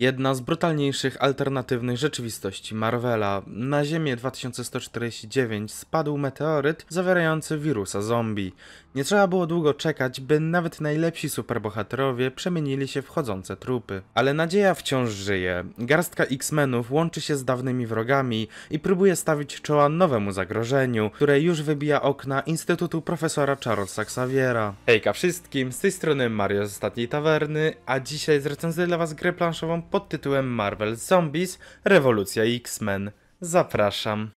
Jedna z brutalniejszych alternatywnych rzeczywistości Marvela. Na Ziemię 2149 spadł meteoryt zawierający wirusa zombie. Nie trzeba było długo czekać, by nawet najlepsi superbohaterowie przemienili się w chodzące trupy. Ale nadzieja wciąż żyje. Garstka X-Menów łączy się z dawnymi wrogami i próbuje stawić czoła nowemu zagrożeniu, które już wybija okna Instytutu Profesora Charlesa Xaviera. Hejka wszystkim, z tej strony Mario z Ostatniej Tawerny, a dzisiaj zrecenzuję dla was grę planszową pod tytułem Marvel Zombies Rewolucja X-Men. Zapraszam.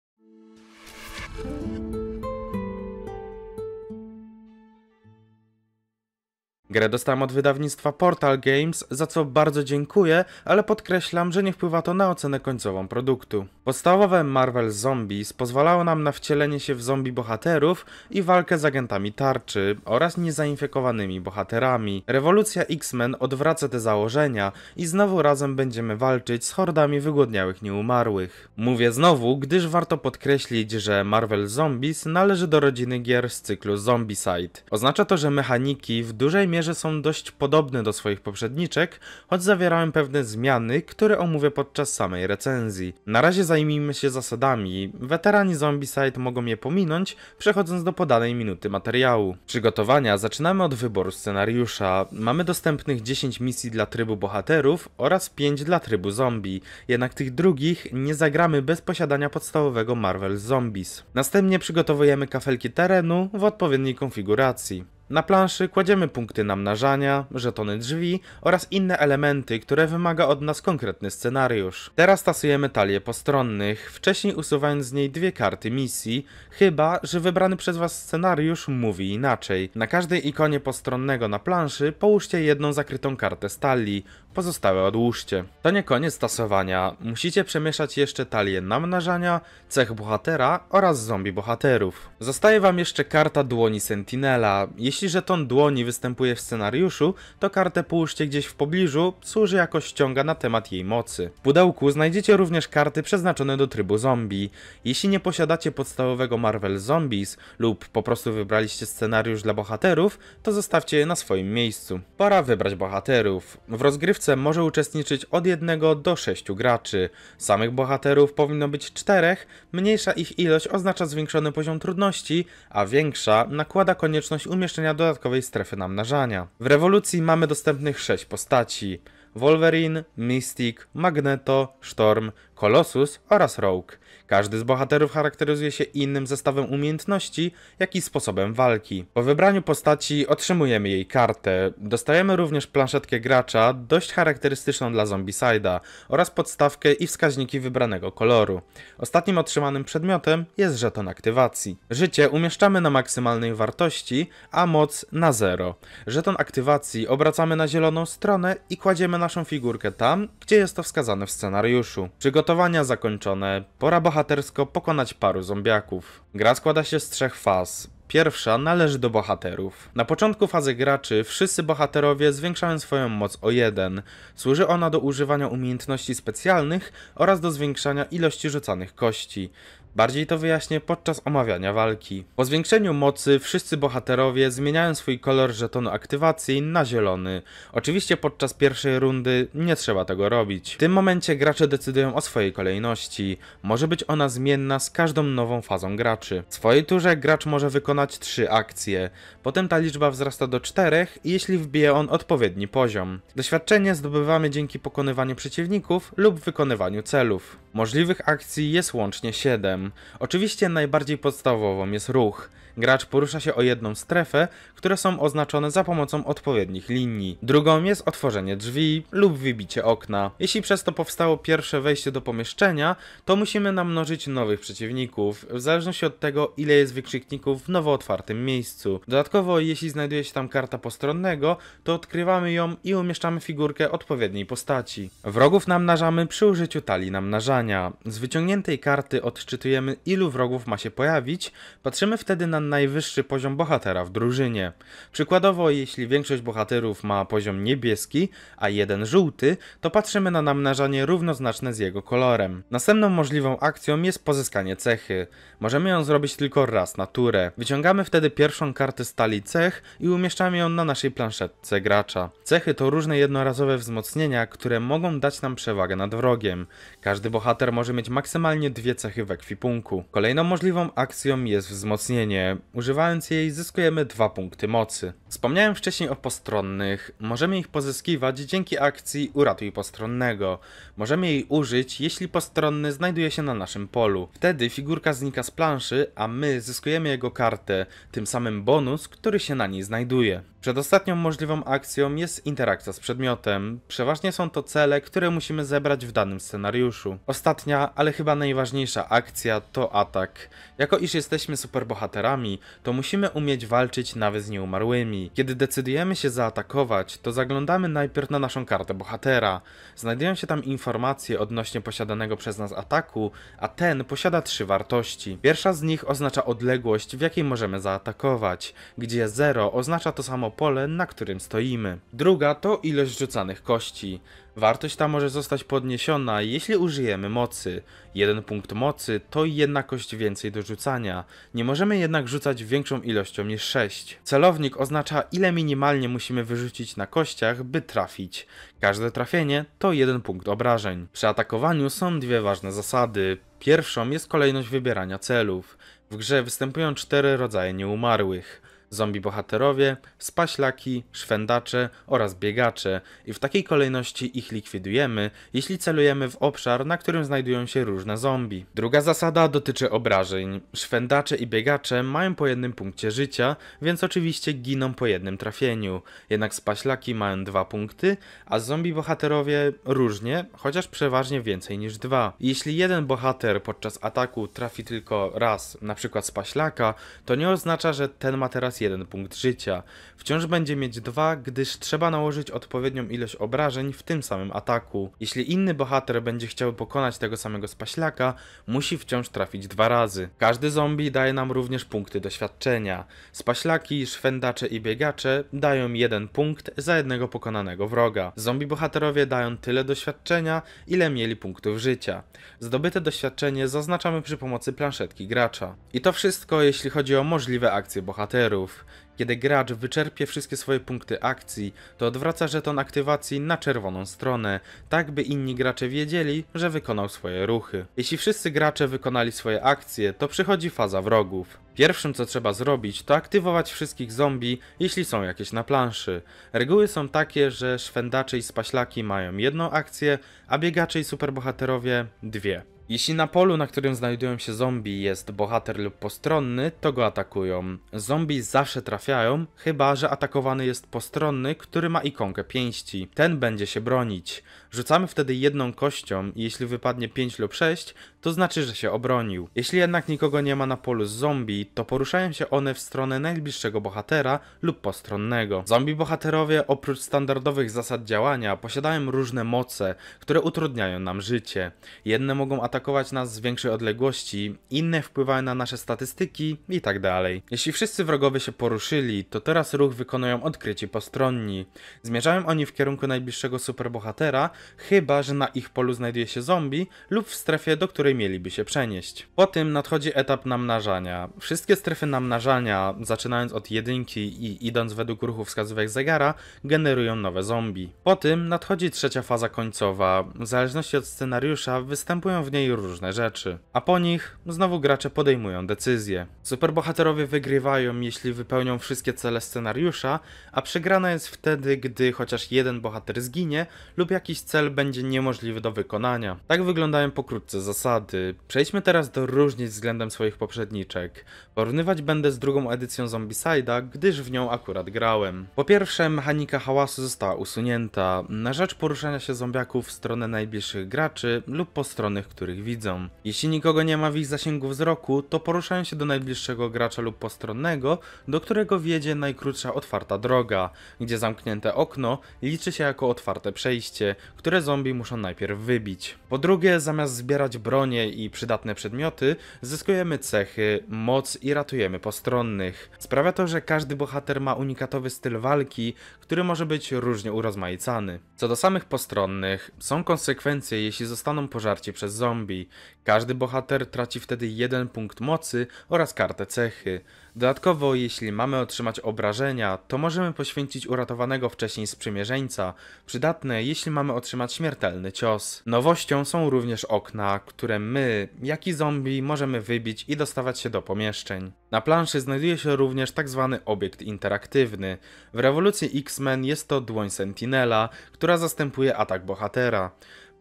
Grę dostałem od wydawnictwa Portal Games, za co bardzo dziękuję, ale podkreślam, że nie wpływa to na ocenę końcową produktu. Podstawowe Marvel Zombies pozwalało nam na wcielenie się w zombie bohaterów i walkę z agentami tarczy oraz niezainfekowanymi bohaterami. Rewolucja X-Men odwraca te założenia i znowu razem będziemy walczyć z hordami wygłodniałych nieumarłych. Mówię znowu, gdyż warto podkreślić, że Marvel Zombies należy do rodziny gier z cyklu Zombicide. Oznacza to, że mechaniki w dużej mierze mierze są dość podobne do swoich poprzedniczek, choć zawierałem pewne zmiany, które omówię podczas samej recenzji. Na razie zajmijmy się zasadami. Weterani Zombicide mogą je pominąć, przechodząc do podanej minuty materiału. Przygotowania zaczynamy od wyboru scenariusza. Mamy dostępnych 10 misji dla trybu bohaterów oraz 5 dla trybu zombie, jednak tych drugich nie zagramy bez posiadania podstawowego Marvel Zombies. Następnie przygotowujemy kafelki terenu w odpowiedniej konfiguracji. Na planszy kładziemy punkty namnażania, żetony drzwi oraz inne elementy, które wymaga od nas konkretny scenariusz. Teraz tasujemy talie postronnych, wcześniej usuwając z niej dwie karty misji, chyba, że wybrany przez Was scenariusz mówi inaczej. Na każdej ikonie postronnego na planszy połóżcie jedną zakrytą kartę z talii, pozostałe odłóżcie. To nie koniec tasowania, musicie przemieszać jeszcze talie namnażania, cech bohatera oraz zombie bohaterów. Zostaje Wam jeszcze karta dłoni Sentinela. Jeśli jeśli żeton dłoni występuje w scenariuszu, to kartę połóżcie gdzieś w pobliżu, służy jako ściąga na temat jej mocy. W pudełku znajdziecie również karty przeznaczone do trybu zombie. Jeśli nie posiadacie podstawowego Marvel Zombies lub po prostu wybraliście scenariusz dla bohaterów, to zostawcie je na swoim miejscu. Pora wybrać bohaterów. W rozgrywce może uczestniczyć od jednego do sześciu graczy. Samych bohaterów powinno być czterech, mniejsza ich ilość oznacza zwiększony poziom trudności, a większa nakłada konieczność umieszczenia dodatkowej strefy namnażania. W rewolucji mamy dostępnych 6 postaci: Wolverine, Mystic, Magneto, Storm, Colossus oraz Rogue. Każdy z bohaterów charakteryzuje się innym zestawem umiejętności, jak i sposobem walki. Po wybraniu postaci otrzymujemy jej kartę. Dostajemy również planszetkę gracza, dość charakterystyczną dla Zombicide'a, oraz podstawkę i wskaźniki wybranego koloru. Ostatnim otrzymanym przedmiotem jest żeton aktywacji. Życie umieszczamy na maksymalnej wartości, a moc na zero. Żeton aktywacji obracamy na zieloną stronę i kładziemy naszą figurkę tam, gdzie jest to wskazane w scenariuszu. Przygotowania zakończone, pora bohaterów bohatersko pokonać paru zombiaków. Gra składa się z trzech faz. Pierwsza należy do bohaterów. Na początku fazy graczy wszyscy bohaterowie zwiększają swoją moc o 1. Służy ona do używania umiejętności specjalnych oraz do zwiększania ilości rzucanych kości. Bardziej to wyjaśnię podczas omawiania walki. Po zwiększeniu mocy wszyscy bohaterowie zmieniają swój kolor żetonu aktywacji na zielony. Oczywiście podczas pierwszej rundy nie trzeba tego robić. W tym momencie gracze decydują o swojej kolejności. Może być ona zmienna z każdą nową fazą graczy. W swojej turze gracz może wykonać 3 akcje. Potem ta liczba wzrasta do 4, jeśli wbije on odpowiedni poziom. Doświadczenie zdobywamy dzięki pokonywaniu przeciwników lub wykonywaniu celów. Możliwych akcji jest łącznie 7. Oczywiście najbardziej podstawową jest ruch, Gracz porusza się o jedną strefę, które są oznaczone za pomocą odpowiednich linii. Drugą jest otworzenie drzwi lub wybicie okna. Jeśli przez to powstało pierwsze wejście do pomieszczenia, to musimy namnożyć nowych przeciwników, w zależności od tego ile jest wykrzykników w nowo otwartym miejscu. Dodatkowo jeśli znajduje się tam karta postronnego, to odkrywamy ją i umieszczamy figurkę odpowiedniej postaci. Wrogów namnażamy przy użyciu talii namnażania. Z wyciągniętej karty odczytujemy ilu wrogów ma się pojawić, patrzymy wtedy na najwyższy poziom bohatera w drużynie. Przykładowo, jeśli większość bohaterów ma poziom niebieski, a jeden żółty, to patrzymy na namnażanie równoznaczne z jego kolorem. Następną możliwą akcją jest pozyskanie cechy. Możemy ją zrobić tylko raz na turę. Wyciągamy wtedy pierwszą kartę stali cech i umieszczamy ją na naszej planszetce gracza. Cechy to różne jednorazowe wzmocnienia, które mogą dać nam przewagę nad wrogiem. Każdy bohater może mieć maksymalnie dwie cechy w ekwipunku. Kolejną możliwą akcją jest wzmocnienie. Używając jej zyskujemy dwa punkty mocy. Wspomniałem wcześniej o postronnych. Możemy ich pozyskiwać dzięki akcji Uratuj Postronnego. Możemy jej użyć, jeśli postronny znajduje się na naszym polu. Wtedy figurka znika z planszy, a my zyskujemy jego kartę, tym samym bonus, który się na niej znajduje. Przedostatnią możliwą akcją jest interakcja z przedmiotem. Przeważnie są to cele, które musimy zebrać w danym scenariuszu. Ostatnia, ale chyba najważniejsza akcja to atak. Jako iż jesteśmy superbohaterami, to musimy umieć walczyć nawet z nieumarłymi. Kiedy decydujemy się zaatakować, to zaglądamy najpierw na naszą kartę bohatera. Znajdują się tam informacje odnośnie posiadanego przez nas ataku, a ten posiada trzy wartości. Pierwsza z nich oznacza odległość, w jakiej możemy zaatakować, gdzie 0 oznacza to samo pole, na którym stoimy. Druga to ilość rzucanych kości. Wartość ta może zostać podniesiona, jeśli użyjemy mocy. Jeden punkt mocy to jedna kość więcej do rzucania. Nie możemy jednak rzucać większą ilością niż 6. Celownik oznacza ile minimalnie musimy wyrzucić na kościach, by trafić. Każde trafienie to jeden punkt obrażeń. Przy atakowaniu są dwie ważne zasady. Pierwszą jest kolejność wybierania celów. W grze występują cztery rodzaje nieumarłych zombie bohaterowie, spaślaki, szwendacze oraz biegacze i w takiej kolejności ich likwidujemy, jeśli celujemy w obszar, na którym znajdują się różne zombie. Druga zasada dotyczy obrażeń. Szwendacze i biegacze mają po jednym punkcie życia, więc oczywiście giną po jednym trafieniu. Jednak spaślaki mają dwa punkty, a zombie bohaterowie różnie, chociaż przeważnie więcej niż dwa. Jeśli jeden bohater podczas ataku trafi tylko raz, na przykład spaślaka, to nie oznacza, że ten ma teraz jeden punkt życia. Wciąż będzie mieć dwa, gdyż trzeba nałożyć odpowiednią ilość obrażeń w tym samym ataku. Jeśli inny bohater będzie chciał pokonać tego samego spaślaka, musi wciąż trafić dwa razy. Każdy zombie daje nam również punkty doświadczenia. Spaślaki, szwendacze i biegacze dają jeden punkt za jednego pokonanego wroga. Zombie bohaterowie dają tyle doświadczenia, ile mieli punktów życia. Zdobyte doświadczenie zaznaczamy przy pomocy planszetki gracza. I to wszystko, jeśli chodzi o możliwe akcje bohaterów. Kiedy gracz wyczerpie wszystkie swoje punkty akcji, to odwraca żeton aktywacji na czerwoną stronę, tak by inni gracze wiedzieli, że wykonał swoje ruchy. Jeśli wszyscy gracze wykonali swoje akcje, to przychodzi faza wrogów. Pierwszym co trzeba zrobić, to aktywować wszystkich zombie, jeśli są jakieś na planszy. Reguły są takie, że szwendacze i spaślaki mają jedną akcję, a biegacze i superbohaterowie dwie. Jeśli na polu, na którym znajdują się zombie, jest bohater lub postronny, to go atakują. Zombie zawsze trafiają, chyba że atakowany jest postronny, który ma ikonkę pięści. Ten będzie się bronić. Rzucamy wtedy jedną kością i jeśli wypadnie 5 lub 6, to znaczy, że się obronił. Jeśli jednak nikogo nie ma na polu z zombie, to poruszają się one w stronę najbliższego bohatera lub postronnego. Zombie bohaterowie oprócz standardowych zasad działania posiadają różne moce, które utrudniają nam życie. Jedne mogą atakować nas z większej odległości, inne wpływają na nasze statystyki i tak dalej. Jeśli wszyscy wrogowie się poruszyli, to teraz ruch wykonują odkryci postronni. Zmierzają oni w kierunku najbliższego superbohatera, chyba że na ich polu znajduje się zombie lub w strefie, do której której mieliby się przenieść. Po tym nadchodzi etap namnażania. Wszystkie strefy namnażania, zaczynając od jedynki i idąc według ruchu wskazówek zegara, generują nowe zombie. Po tym nadchodzi trzecia faza końcowa. W zależności od scenariusza występują w niej różne rzeczy. A po nich znowu gracze podejmują decyzje. Superbohaterowie wygrywają, jeśli wypełnią wszystkie cele scenariusza, a przegrana jest wtedy, gdy chociaż jeden bohater zginie lub jakiś cel będzie niemożliwy do wykonania. Tak wyglądają pokrótce zasady zasady. Przejdźmy teraz do różnic względem swoich poprzedniczek. Porównywać będę z drugą edycją Zombicide'a, gdyż w nią akurat grałem. Po pierwsze, mechanika hałasu została usunięta, na rzecz poruszania się zombiaków w stronę najbliższych graczy lub po których widzą. Jeśli nikogo nie ma w ich zasięgu wzroku, to poruszają się do najbliższego gracza lub postronnego, do którego wiedzie najkrótsza otwarta droga, gdzie zamknięte okno liczy się jako otwarte przejście, które zombie muszą najpierw wybić. Po drugie, zamiast zbierać broń i przydatne przedmioty, zyskujemy cechy, moc i ratujemy postronnych. Sprawia to, że każdy bohater ma unikatowy styl walki, który może być różnie urozmaicany. Co do samych postronnych, są konsekwencje, jeśli zostaną pożarci przez zombie. Każdy bohater traci wtedy jeden punkt mocy oraz kartę cechy. Dodatkowo, jeśli mamy otrzymać obrażenia, to możemy poświęcić uratowanego wcześniej sprzymierzeńca, przydatne jeśli mamy otrzymać śmiertelny cios. Nowością są również okna, które my, jak i zombie, możemy wybić i dostawać się do pomieszczeń. Na planszy znajduje się również tzw. Tak obiekt interaktywny. W rewolucji X-Men jest to dłoń Sentinela, która zastępuje atak bohatera.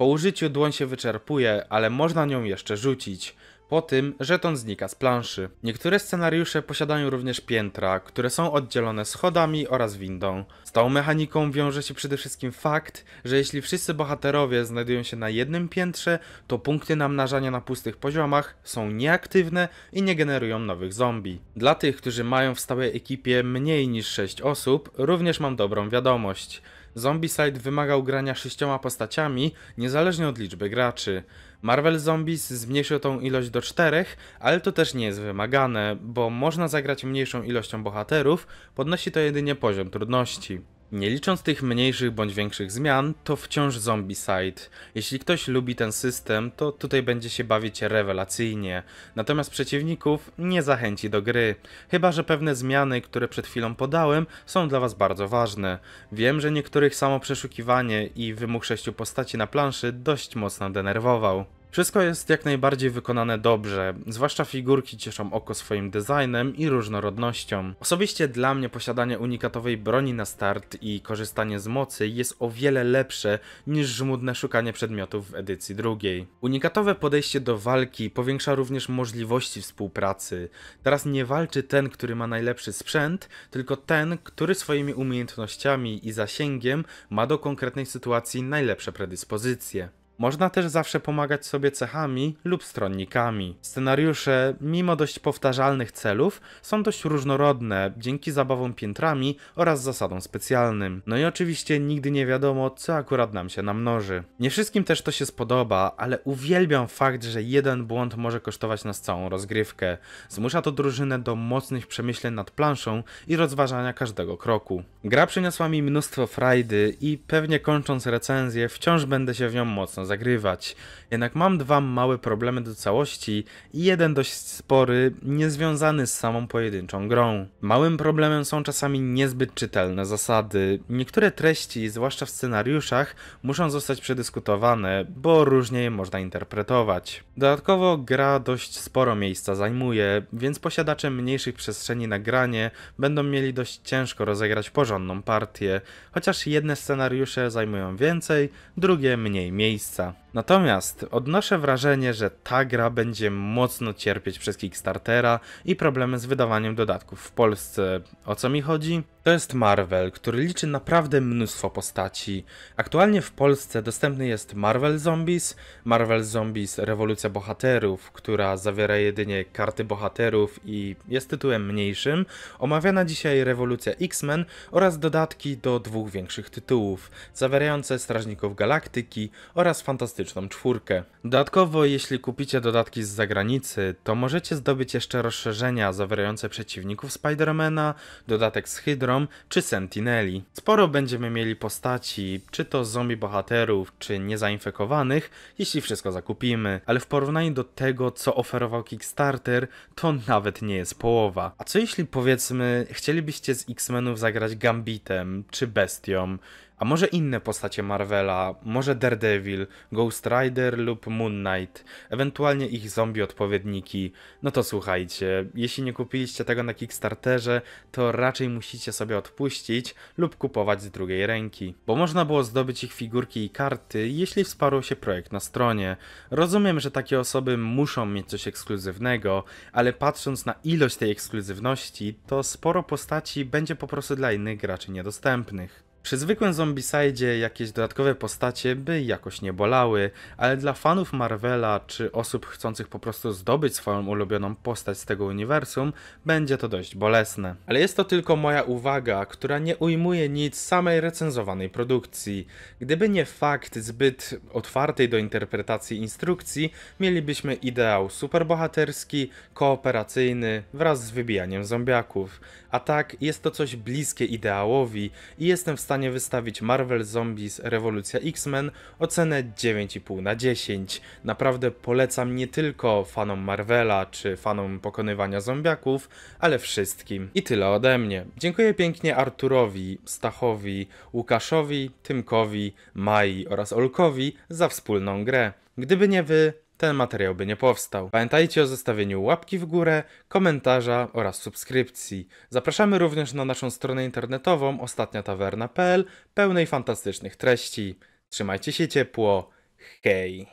Po użyciu dłoń się wyczerpuje, ale można nią jeszcze rzucić. Po tym że ton znika z planszy. Niektóre scenariusze posiadają również piętra, które są oddzielone schodami oraz windą. Z tą mechaniką wiąże się przede wszystkim fakt, że jeśli wszyscy bohaterowie znajdują się na jednym piętrze, to punkty namnażania na pustych poziomach są nieaktywne i nie generują nowych zombie. Dla tych, którzy mają w stałej ekipie mniej niż 6 osób, również mam dobrą wiadomość. Zombicide wymagał grania sześcioma postaciami, niezależnie od liczby graczy. Marvel Zombies zmniejszył tą ilość do czterech, ale to też nie jest wymagane, bo można zagrać mniejszą ilością bohaterów, podnosi to jedynie poziom trudności. Nie licząc tych mniejszych bądź większych zmian, to wciąż Zombicide. Jeśli ktoś lubi ten system, to tutaj będzie się bawić rewelacyjnie, natomiast przeciwników nie zachęci do gry, chyba że pewne zmiany, które przed chwilą podałem, są dla Was bardzo ważne. Wiem, że niektórych samo przeszukiwanie i wymóg sześciu postaci na planszy dość mocno denerwował. Wszystko jest jak najbardziej wykonane dobrze, zwłaszcza figurki cieszą oko swoim designem i różnorodnością. Osobiście dla mnie posiadanie unikatowej broni na start i korzystanie z mocy jest o wiele lepsze niż żmudne szukanie przedmiotów w edycji drugiej. Unikatowe podejście do walki powiększa również możliwości współpracy. Teraz nie walczy ten, który ma najlepszy sprzęt, tylko ten, który swoimi umiejętnościami i zasięgiem ma do konkretnej sytuacji najlepsze predyspozycje. Można też zawsze pomagać sobie cechami lub stronnikami. Scenariusze, mimo dość powtarzalnych celów, są dość różnorodne dzięki zabawom piętrami oraz zasadom specjalnym. No i oczywiście nigdy nie wiadomo, co akurat nam się namnoży. Nie wszystkim też to się spodoba, ale uwielbiam fakt, że jeden błąd może kosztować nas całą rozgrywkę. Zmusza to drużynę do mocnych przemyśleń nad planszą i rozważania każdego kroku. Gra przyniosła mi mnóstwo frajdy i pewnie kończąc recenzję wciąż będę się w nią mocno zagrywać. Jednak mam dwa małe problemy do całości i jeden dość spory, niezwiązany z samą pojedynczą grą. Małym problemem są czasami niezbyt czytelne zasady. Niektóre treści, zwłaszcza w scenariuszach, muszą zostać przedyskutowane, bo różnie je można interpretować. Dodatkowo gra dość sporo miejsca zajmuje, więc posiadacze mniejszych przestrzeni na granie będą mieli dość ciężko rozegrać porządną partię, chociaż jedne scenariusze zajmują więcej, drugie mniej miejsca miejsca. Natomiast odnoszę wrażenie, że ta gra będzie mocno cierpieć przez Kickstartera i problemy z wydawaniem dodatków w Polsce. O co mi chodzi? To jest Marvel, który liczy naprawdę mnóstwo postaci. Aktualnie w Polsce dostępny jest Marvel Zombies, Marvel Zombies Rewolucja Bohaterów, która zawiera jedynie karty bohaterów i jest tytułem mniejszym, omawiana dzisiaj Rewolucja X-Men oraz dodatki do dwóch większych tytułów, zawierające Strażników Galaktyki oraz fantastyczną czwórkę. Dodatkowo, jeśli kupicie dodatki z zagranicy, to możecie zdobyć jeszcze rozszerzenia zawierające przeciwników Spidermana, dodatek z Hydrą czy Sentineli. Sporo będziemy mieli postaci, czy to zombie bohaterów, czy niezainfekowanych, jeśli wszystko zakupimy, ale w porównaniu do tego, co oferował Kickstarter, to nawet nie jest połowa. A co jeśli powiedzmy, chcielibyście z X-Menów zagrać Gambitem czy Bestią? A może inne postacie Marvela, może Daredevil, Ghost Rider lub Moon Knight, ewentualnie ich zombie odpowiedniki. No to słuchajcie, jeśli nie kupiliście tego na Kickstarterze, to raczej musicie sobie odpuścić lub kupować z drugiej ręki. Bo można było zdobyć ich figurki i karty, jeśli wsparł się projekt na stronie. Rozumiem, że takie osoby muszą mieć coś ekskluzywnego, ale patrząc na ilość tej ekskluzywności, to sporo postaci będzie po prostu dla innych graczy niedostępnych. Przy zwykłym Zombicide jakieś dodatkowe postacie by jakoś nie bolały, ale dla fanów Marvela czy osób chcących po prostu zdobyć swoją ulubioną postać z tego uniwersum, będzie to dość bolesne. Ale jest to tylko moja uwaga, która nie ujmuje nic samej recenzowanej produkcji. Gdyby nie fakt zbyt otwartej do interpretacji instrukcji, mielibyśmy ideał superbohaterski, kooperacyjny wraz z wybijaniem zombiaków a tak jest to coś bliskie ideałowi i jestem w stanie wystawić Marvel Zombies Rewolucja X-Men ocenę 9,5 na 10. Naprawdę polecam nie tylko fanom Marvela czy fanom pokonywania zombiaków, ale wszystkim. I tyle ode mnie. Dziękuję pięknie Arturowi, Stachowi, Łukaszowi, Tymkowi, Mai oraz Olkowi za wspólną grę. Gdyby nie wy, ten materiał by nie powstał. Pamiętajcie o zostawieniu łapki w górę, komentarza oraz subskrypcji. Zapraszamy również na naszą stronę internetową ostatniatawerna.pl pełnej fantastycznych treści. Trzymajcie się ciepło. Hej!